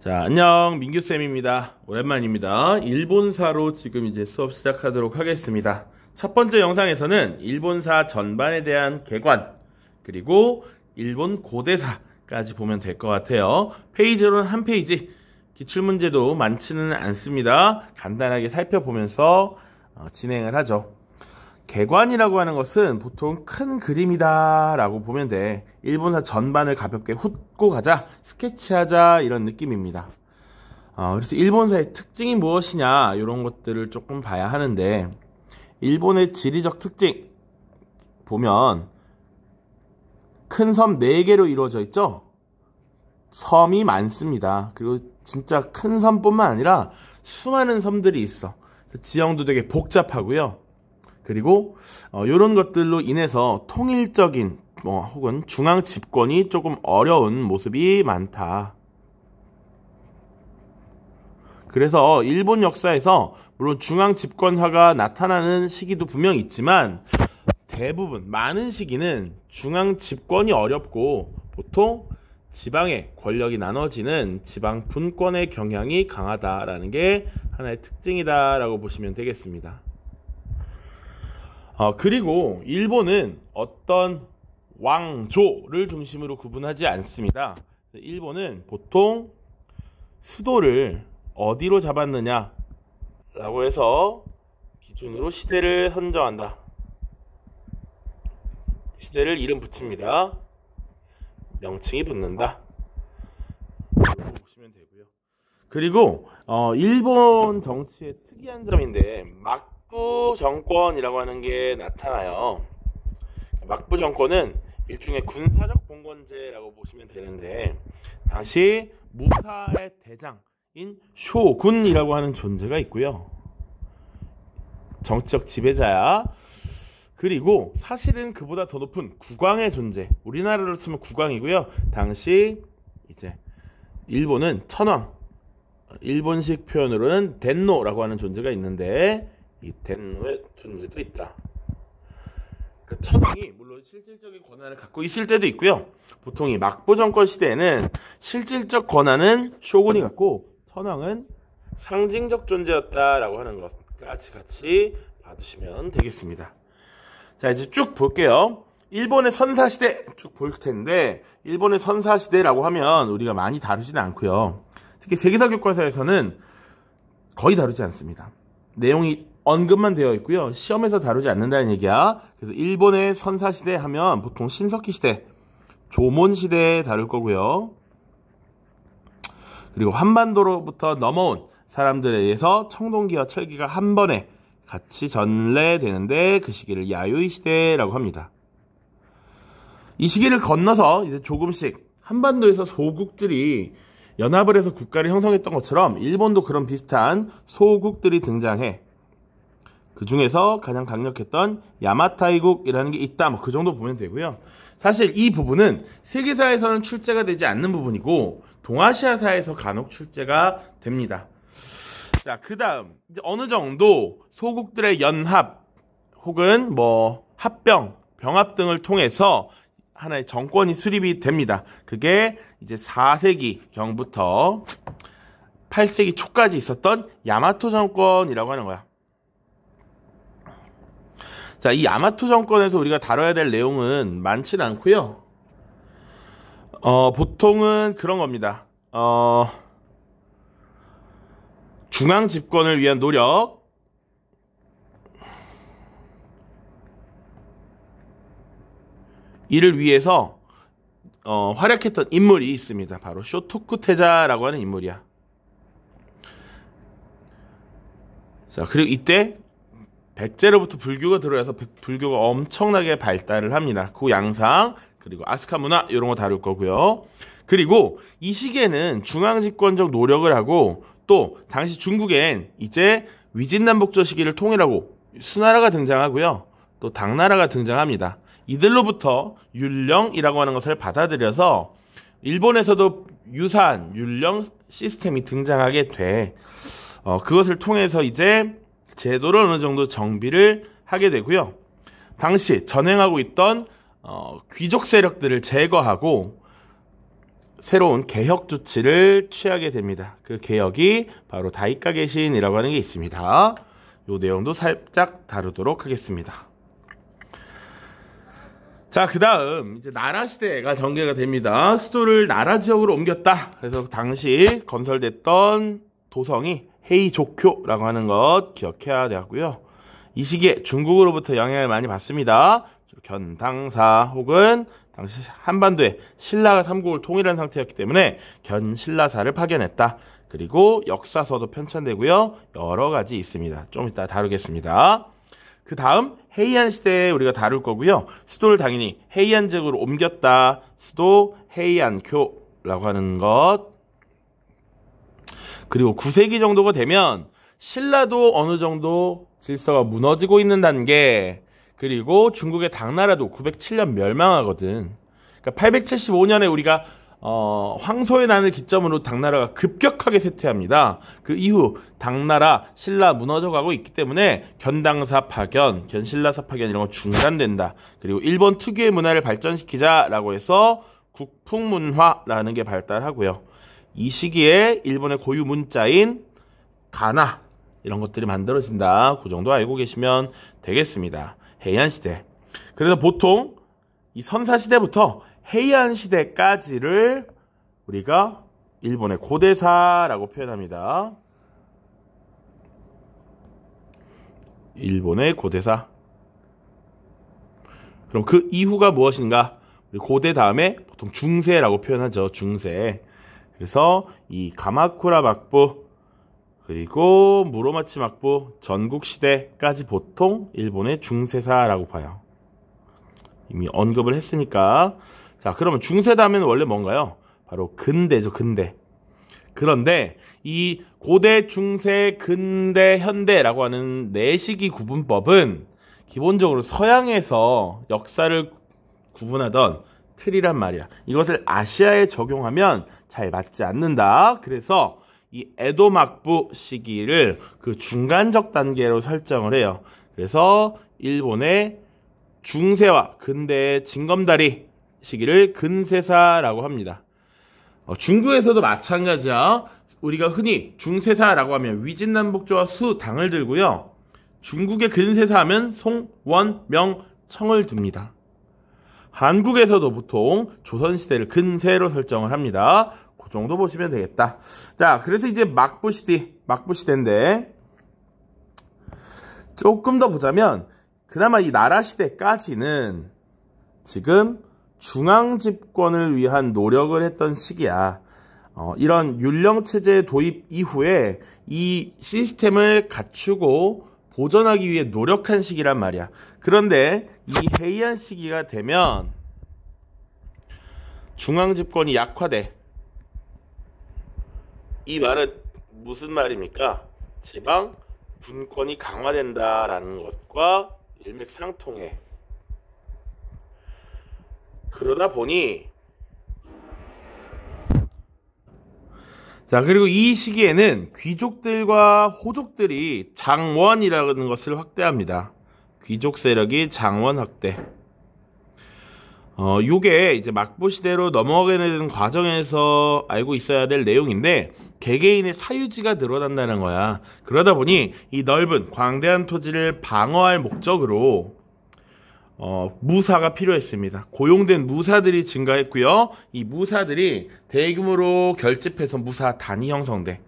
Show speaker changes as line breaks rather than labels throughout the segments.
자, 안녕. 민규쌤입니다. 오랜만입니다. 일본사로 지금 이제 수업 시작하도록 하겠습니다. 첫 번째 영상에서는 일본사 전반에 대한 개관, 그리고 일본 고대사까지 보면 될 것 같아요. 페이지로는 한 페이지. 기출문제도 많지는 않습니다. 간단하게 살펴보면서 어, 진행을 하죠. 개관이라고 하는 것은 보통 큰 그림이다 라고 보면 돼. 일본사 전반을 가볍게 훑고 가자, 스케치하자 이런 느낌입니다. 어, 그래서 일본사의 특징이 무엇이냐 이런 것들을 조금 봐야 하는데 일본의 지리적 특징 보면 큰 섬 4개로 이루어져 있죠? 섬이 많습니다. 그리고 진짜 큰 섬뿐만 아니라 수많은 섬들이 있어. 지형도 되게 복잡하고요. 그리고 이런 어, 것들로 인해서 통일적인 뭐 혹은 중앙 집권이 조금 어려운 모습이 많다. 그래서 일본 역사에서 물론 중앙 집권화가 나타나는 시기도 분명 있지만 대부분 많은 시기는 중앙 집권이 어렵고 보통 지방의 권력이 나눠지는 지방 분권의 경향이 강하다라는 게 하나의 특징이다라고 보시면 되겠습니다. 어, 그리고 일본은 어떤 왕조를 중심으로 구분하지 않습니다. 일본은 보통 수도를 어디로 잡았느냐 라고 해서 기준으로 시대를 선정한다. 시대를 이름 붙입니다. 명칭이 붙는다. 보시면 되고요. 그리고 어, 일본 정치의 특이한 점인데 막 막부 정권이라고 하는 게 나타나요. 막부 정권은 일종의 군사적 봉건제라고 보시면 되는데 당시 무사의 대장인 쇼군이라고 하는 존재가 있고요. 정치적 지배자야. 그리고 사실은 그보다 더 높은 국왕의 존재. 우리나라로 치면 국왕이고요. 당시 이제 일본은 천왕. 일본식 표현으로는 덴노라고 하는 존재가 있는데 이텐우의 존재도 있다. 그러니까 천황이 물론 실질적인 권한을 갖고 있을 때도 있고요. 보통 이 막부 정권 시대에는 실질적 권한은 쇼군이 갖고 천황은 상징적 존재였다라고 하는 것 같이 같이 봐주시면 되겠습니다. 자 이제 쭉 볼게요. 일본의 선사시대 쭉 볼 텐데 일본의 선사시대라고 하면 우리가 많이 다루지는 않고요. 특히 세계사 교과서에서는 거의 다루지 않습니다. 내용이 언급만 되어 있고요. 시험에서 다루지 않는다는 얘기야. 그래서 일본의 선사시대 하면 보통 신석기 시대, 조몬시대에 다룰 거고요. 그리고 한반도로부터 넘어온 사람들에 의해서 청동기와 철기가 한 번에 같이 전래되는데 그 시기를 야요이 시대라고 합니다. 이 시기를 건너서 이제 조금씩 한반도에서 소국들이 연합을 해서 국가를 형성했던 것처럼 일본도 그런 비슷한 소국들이 등장해 그 중에서 가장 강력했던 야마타이국이라는 게 있다. 뭐 그 정도 보면 되고요. 사실 이 부분은 세계사에서는 출제가 되지 않는 부분이고 동아시아사에서 간혹 출제가 됩니다. 자, 그 다음 이제 어느 정도 소국들의 연합 혹은 뭐 합병, 병합 등을 통해서 하나의 정권이 수립이 됩니다. 그게 이제 4세기 경부터 8세기 초까지 있었던 야마토 정권이라고 하는 거야. 자, 이 아마투 정권에서 우리가 다뤄야 될 내용은 많진 않고요. 어, 보통은 그런 겁니다. 어, 중앙 집권을 위한 노력, 이를 위해서 어, 활약했던 인물이 있습니다. 바로 쇼토쿠 테자라고 하는 인물이야. 자, 그리고 이때 백제로부터 불교가 들어와서 불교가 엄청나게 발달을 합니다. 그 양상 그리고 아스카 문화 이런 거 다룰 거고요. 그리고 이 시기에는 중앙 집권적 노력을 하고 또 당시 중국엔 이제 위진남북조 시기를 통일하고 수나라가 등장하고요. 또 당나라가 등장합니다. 이들로부터 율령이라고 하는 것을 받아들여서 일본에서도 유사한 율령 시스템이 등장하게 돼. 어, 그것을 통해서 이제 제도를 어느 정도 정비를 하게 되고요. 당시 전행하고 있던 어, 귀족 세력들을 제거하고 새로운 개혁 조치를 취하게 됩니다. 그 개혁이 바로 다이카게 신이라고 하는 게 있습니다. 요 내용도 살짝 다루도록 하겠습니다. 자, 그 다음, 이제 나라 시대가 전개가 됩니다. 수도를 나라 지역으로 옮겼다. 그래서 당시 건설됐던 도성이 헤이조쿄라고 하는 것 기억해야 되고요이 시기에 중국으로부터 영향을 많이 받습니다. 견당사 혹은 당시 한반도에 신라가 삼국을 통일한 상태였기 때문에 견신라사를 파견했다. 그리고 역사서도 편찬되고요. 여러 가지 있습니다. 좀 이따 다루겠습니다. 그 다음 헤이안 시대에 우리가 다룰 거고요. 수도를 당연히 헤이안적으로 옮겼다. 수도 헤이안교라고 하는 것 그리고 9세기 정도가 되면 신라도 어느 정도 질서가 무너지고 있는 단계 그리고 중국의 당나라도 907년 멸망하거든. 그러니까 875년에 우리가 어, 황소의 난을 기점으로 당나라가 급격하게 쇠퇴합니다. 그 이후 당나라, 신라 무너져가고 있기 때문에 견당사 파견, 견신라사 파견 이런 거 중단된다. 그리고 일본 특유의 문화를 발전시키자라고 해서 국풍문화라는 게 발달하고요. 이 시기에 일본의 고유 문자인 가나 이런 것들이 만들어진다. 그 정도 알고 계시면 되겠습니다. 해이안시대. 그래서 보통 이 선사시대부터 해이안시대까지를 우리가 일본의 고대사라고 표현합니다. 일본의 고대사. 그럼 그 이후가 무엇인가? 고대 다음에 보통 중세라고 표현하죠. 중세. 그래서 이 가마쿠라 막부 그리고 무로마치 막부 전국시대까지 보통 일본의 중세사라고 봐요. 이미 언급을 했으니까 자 그러면 중세다면 원래 뭔가요? 바로 근대죠 근대 그런데 이 고대 중세 근대 현대라고 하는 내 시기 구분법은 기본적으로 서양에서 역사를 구분하던 틀이란 말이야. 이것을 아시아에 적용하면 잘 맞지 않는다. 그래서 이 에도 막부 시기를 그 중간적 단계로 설정을 해요. 그래서 일본의 중세와 근대의 징검다리 시기를 근세사라고 합니다. 어, 중국에서도 마찬가지야. 우리가 흔히 중세사라고 하면 위진남북조와 수당을 들고요. 중국의 근세사 하면 송, 원, 명, 청을 듭니다. 한국에서도 보통 조선시대를 근세로 설정을 합니다. 그 정도 보시면 되겠다. 자, 그래서 이제 막부시대, 막부시대인데 조금 더 보자면 그나마 이 나라 시대까지는 지금 중앙 집권을 위한 노력을 했던 시기야. 어, 이런 율령체제 도입 이후에 이 시스템을 갖추고 보존하기 위해 노력한 시기란 말이야. 그런데 이헤이안 시기가 되면 중앙 집권이 약화돼. 이 말은 무슨 말입니까? 지방 분권이 강화된다라는 것과 일맥상통해. 그러다 보니 자 그리고 이 시기에는 귀족들과 호족들이 장원이라는 것을 확대합니다. 귀족 세력이 장원 확대. 어, 요게 이제 막부 시대로 넘어가게 되는 과정에서 알고 있어야 될 내용인데 개개인의 사유지가 늘어난다는 거야. 그러다 보니 이 넓은 광대한 토지를 방어할 목적으로 어, 무사가 필요했습니다. 고용된 무사들이 증가했고요. 이 무사들이 대규모로 결집해서 무사 단이 형성돼.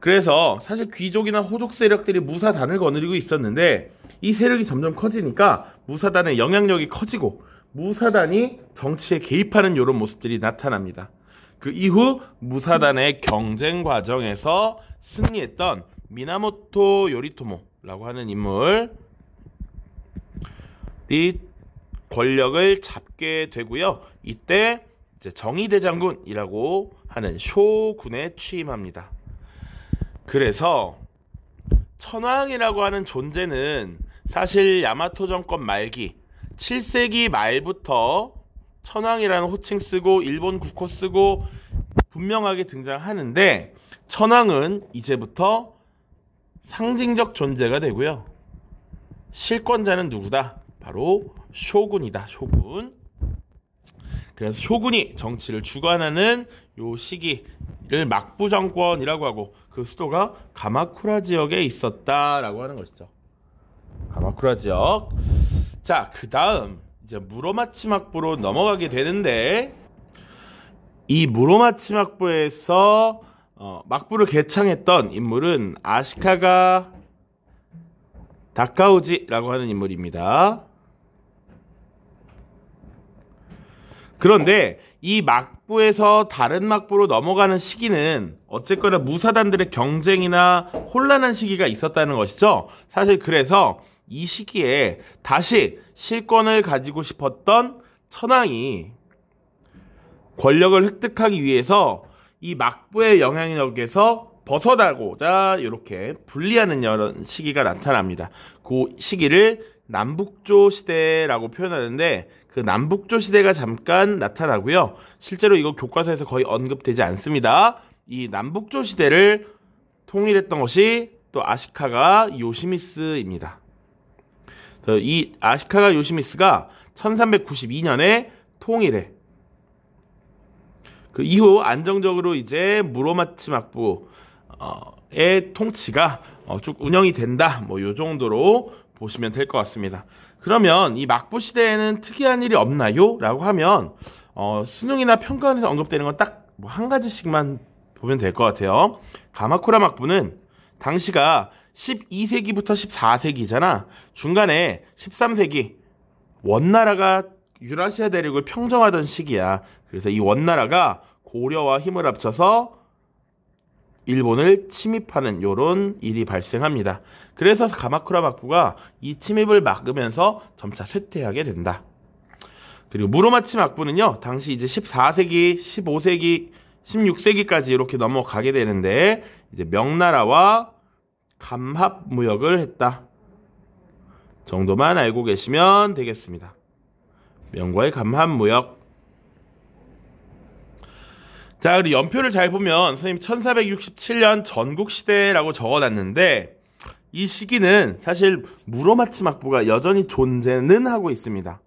그래서 사실 귀족이나 호족 세력들이 무사단을 거느리고 있었는데 이 세력이 점점 커지니까 무사단의 영향력이 커지고 무사단이 정치에 개입하는 이런 모습들이 나타납니다. 그 이후 무사단의 경쟁 과정에서 승리했던 미나모토 요리토모라고 하는 인물이 권력을 잡게 되고요. 이때 정의대장군이라고 하는 쇼군에 취임합니다. 그래서 천황이라고 하는 존재는 사실 야마토 정권 말기 7세기 말부터 천황이라는 호칭 쓰고 일본 국호 쓰고 분명하게 등장하는데 천황은 이제부터 상징적 존재가 되고요. 실권자는 누구다? 바로 쇼군이다. 쇼군. 그래서 쇼군이 정치를 주관하는 요 시기를 막부 정권이라고 하고 그 수도가 가마쿠라 지역에 있었다라고 하는 것이죠. 가마쿠라 지역. 자, 그 다음 이제 무로마치막부로 넘어가게 되는데 이 무로마치막부에서 어, 막부를 개창했던 인물은 아시카가 다카우지라고 하는 인물입니다. 그런데 이 막부에서 다른 막부로 넘어가는 시기는 어쨌거나 무사단들의 경쟁이나 혼란한 시기가 있었다는 것이죠. 사실 그래서 이 시기에 다시 실권을 가지고 싶었던 천황이 권력을 획득하기 위해서 이 막부의 영향력에서 벗어나고자 이렇게 분리하는 이런 시기가 나타납니다. 그 시기를 남북조 시대라고 표현하는데 그 남북조 시대가 잠깐 나타나고요. 실제로 이거 교과서에서 거의 언급되지 않습니다. 이 남북조 시대를 통일했던 것이 또 아시카가 요시미스입니다. 그 이 아시카가 요시미스가 1392년에 통일해. 그 이후 안정적으로 이제 무로마치 막부의 통치가 어, 쭉 운영이 된다. 뭐 요 정도로 보시면 될 것 같습니다. 그러면 이 막부 시대에는 특이한 일이 없나요? 라고 하면 어, 수능이나 평가원에서 언급되는 건딱뭐한 가지씩만 보면 될 것 같아요. 가마쿠라 막부는 당시가 12세기부터 14세기잖아. 중간에 13세기 원나라가 유라시아 대륙을 평정하던 시기야. 그래서 이 원나라가 고려와 힘을 합쳐서 일본을 침입하는 요런 일이 발생합니다. 그래서 가마쿠라 막부가 이 침입을 막으면서 점차 쇠퇴하게 된다. 그리고 무로마치 막부는요. 당시 이제 14세기, 15세기, 16세기까지 이렇게 넘어가게 되는데 이제 명나라와 감합무역을 했다 정도만 알고 계시면 되겠습니다. 명과의 감합무역 자, 우리 연표를 잘 보면 선생님 1467년 전국시대라고 적어놨는데 이 시기는 사실 무로마치 막부가 여전히 존재는 하고 있습니다.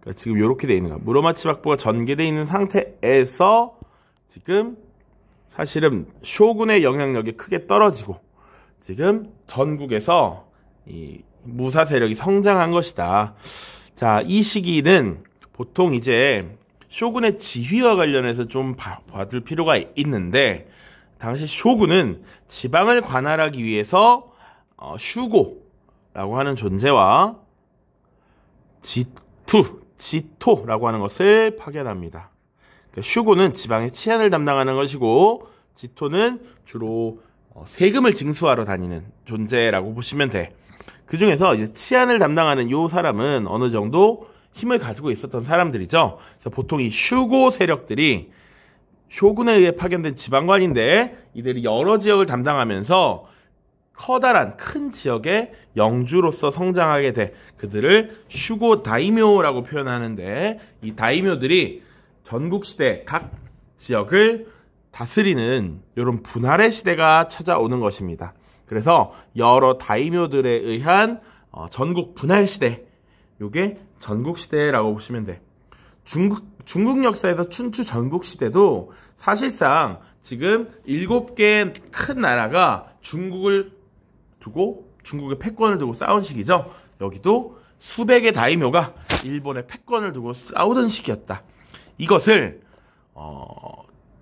그러니까 지금 이렇게 돼 있는 거야. 무로마치 막부가 전개돼 있는 상태에서 지금 사실은 쇼군의 영향력이 크게 떨어지고 지금 전국에서 이 무사 세력이 성장한 것이다. 자, 이 시기는 보통 이제 쇼군의 지휘와 관련해서 좀 봐, 봐둘 필요가 있는데 당시 쇼군은 지방을 관할하기 위해서 어, 슈고라고 하는 존재와 지투, 지토라고 하는 것을 파견합니다. 그러니까 슈고는 지방의 치안을 담당하는 것이고 지토는 주로 어, 세금을 징수하러 다니는 존재라고 보시면 돼. 그 중에서 이제 치안을 담당하는 요 사람은 어느 정도 힘을 가지고 있었던 사람들이죠. 보통 이 슈고 세력들이 쇼군에 의해 파견된 지방관인데 이들이 여러 지역을 담당하면서 커다란 큰 지역의 영주로서 성장하게 돼 그들을 슈고 다이묘라고 표현하는데 이 다이묘들이 전국 시대 각 지역을 다스리는 이런 분할의 시대가 찾아오는 것입니다. 그래서 여러 다이묘들에 의한 어, 전국 분할 시대, 이게 전국 시대라고 보시면 돼. 중국 중국 역사에서 춘추 전국 시대도 사실상 지금 일곱 개 큰 나라가 중국을 두고 중국의 패권을 두고 싸운 시기죠. 여기도 수백의 다이묘가 일본의 패권을 두고 싸우던 시기였다. 이것을 어,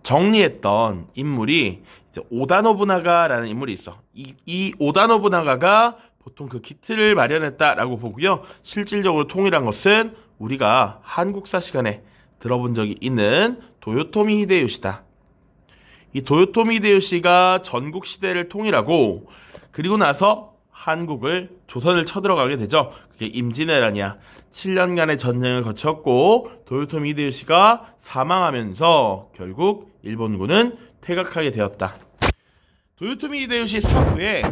정리했던 인물이 오다 노부나가라는 인물이 있어. 이, 이 오다 노부나가가 보통 그 키트를 마련했다라고 보고요. 실질적으로 통일한 것은 우리가 한국사 시간에 들어본 적이 있는 도요토미 히데요시다. 이 도요토미 히데요시가 전국 시대를 통일하고 그리고 나서 한국을 조선을 쳐들어가게 되죠. 그게 임진왜란이야. 7년간의 전쟁을 거쳤고 도요토미 히데요시가 사망하면서 결국 일본군은 퇴각하게 되었다. 도요토미 히데요시 사후에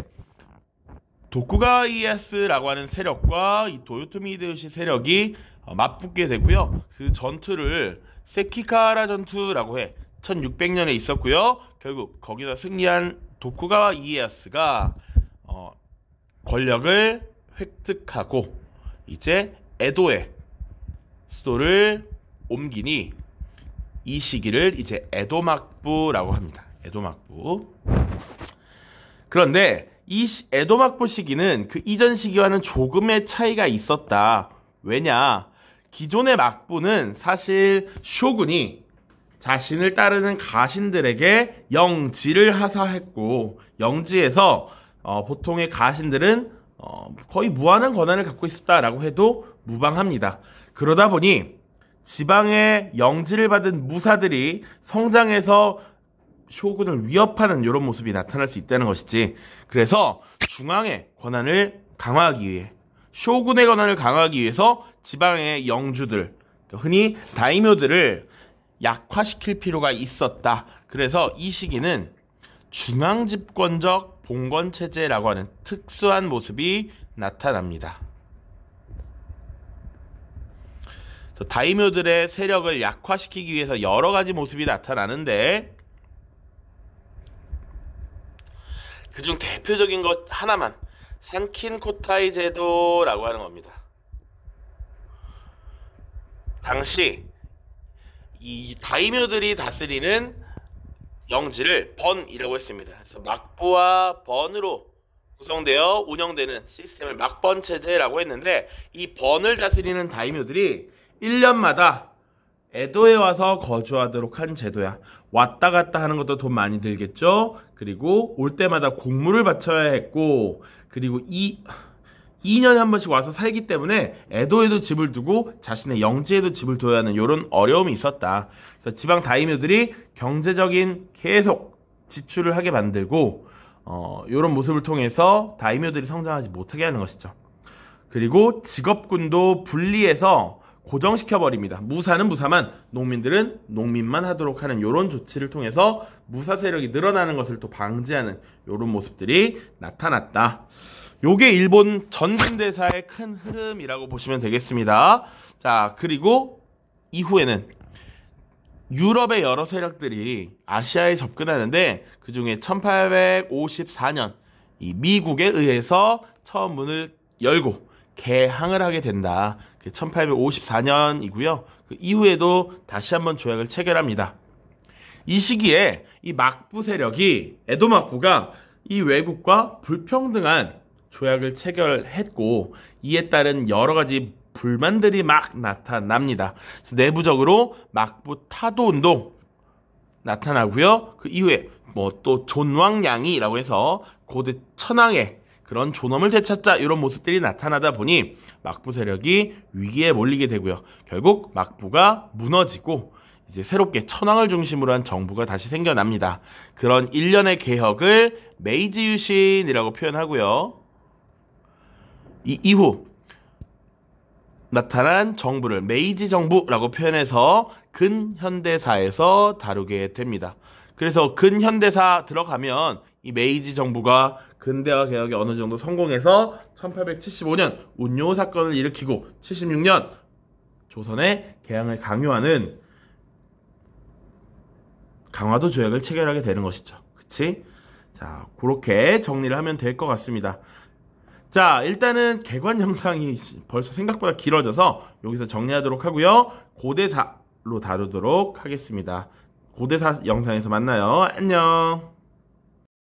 도쿠가 이에스라고 하는 세력과 이 도요토미 히데요시 세력이 어, 맞붙게 되고요. 그 전투를 세키카라 전투라고 해 1600년에 있었고요. 결국 거기서 승리한 도쿠가 이에야스가 어, 권력을 획득하고 이제 에도에 수도를 옮기니 이 시기를 이제 에도막부라고 합니다. 에도막부. 그런데 이 에도막부 시기는 그 이전 시기와는 조금의 차이가 있었다. 왜냐? 기존의 막부는 사실 쇼군이 자신을 따르는 가신들에게 영지를 하사했고 영지에서 어, 보통의 가신들은 어, 거의 무한한 권한을 갖고 있었다라고 해도 무방합니다. 그러다 보니 지방의 영지를 받은 무사들이 성장해서 쇼군을 위협하는 이런 모습이 나타날 수 있다는 것이지. 그래서 중앙의 권한을 강화하기 위해 쇼군의 권한을 강화하기 위해서 지방의 영주들, 그러니까 흔히 다이묘들을 약화시킬 필요가 있었다. 그래서 이 시기는 중앙 집권적 봉건 체제라고 하는 특수한 모습이 나타납니다. 다이묘들의 세력을 약화시키기 위해서 여러 가지 모습이 나타나는데 그중 대표적인 것 하나만 산킨코타이 제도라고 하는 겁니다. 당시 이 다이묘들이 다스리는 영지를 번이라고 했습니다. 그래서 막부와 번으로 구성되어 운영되는 시스템을 막번 체제라고 했는데 이 번을 다스리는 다이묘들이 1년마다 애도에 와서 거주하도록 한 제도야. 왔다 갔다 하는 것도 돈 많이 들겠죠? 그리고 올 때마다 공물을 바쳐야 했고, 그리고 이, 2년에 한 번씩 와서 살기 때문에 애도에도 집을 두고 자신의 영지에도 집을 둬야 하는 이런 어려움이 있었다. 그래서 지방 다이묘들이 경제적인 계속 지출을 하게 만들고 어, 이런 모습을 통해서 다이묘들이 성장하지 못하게 하는 것이죠. 그리고 직업군도 분리해서 고정시켜 버립니다. 무사는 무사만 농민들은 농민만 하도록 하는 요런 조치를 통해서 무사 세력이 늘어나는 것을 또 방지하는 요런 모습들이 나타났다. 요게 일본 전근대사의 큰 흐름이라고 보시면 되겠습니다. 자, 그리고 이후에는 유럽의 여러 세력들이 아시아에 접근하는데 그 중에 1854년 이 미국에 의해서 처음 문을 열고 개항을 하게 된다. 1854년이고요. 그, 그 이후에도 다시 한번 조약을 체결합니다. 이 시기에 이 막부 세력이 에도 막부가 이 외국과 불평등한 조약을 체결했고 이에 따른 여러 가지 불만들이 막 나타납니다. 내부적으로 막부 타도 운동 나타나고요. 그 이후에 뭐 또 존왕양이라고 해서 고대 천황의 그런 존엄을 되찾자 이런 모습들이 나타나다 보니 막부 세력이 위기에 몰리게 되고요. 결국 막부가 무너지고 이제 새롭게 천황을 중심으로 한 정부가 다시 생겨납니다. 그런 일련의 개혁을 메이지 유신이라고 표현하고요. 이 이후 나타난 정부를 메이지 정부라고 표현해서 근현대사에서 다루게 됩니다. 그래서 근현대사 들어가면 이 메이지 정부가 근대화 개혁에 어느 정도 성공해서 1875년 운요 사건을 일으키고 76년 조선의 개항을 강요하는 강화도 조약을 체결하게 되는 것이죠. 그치? 자, 그렇게 정리를 하면 될 것 같습니다. 자, 일단은 개관 영상이 벌써 생각보다 길어져서 여기서 정리하도록 하고요. 고대사로 다루도록 하겠습니다. 고대사 영상에서 만나요. 안녕.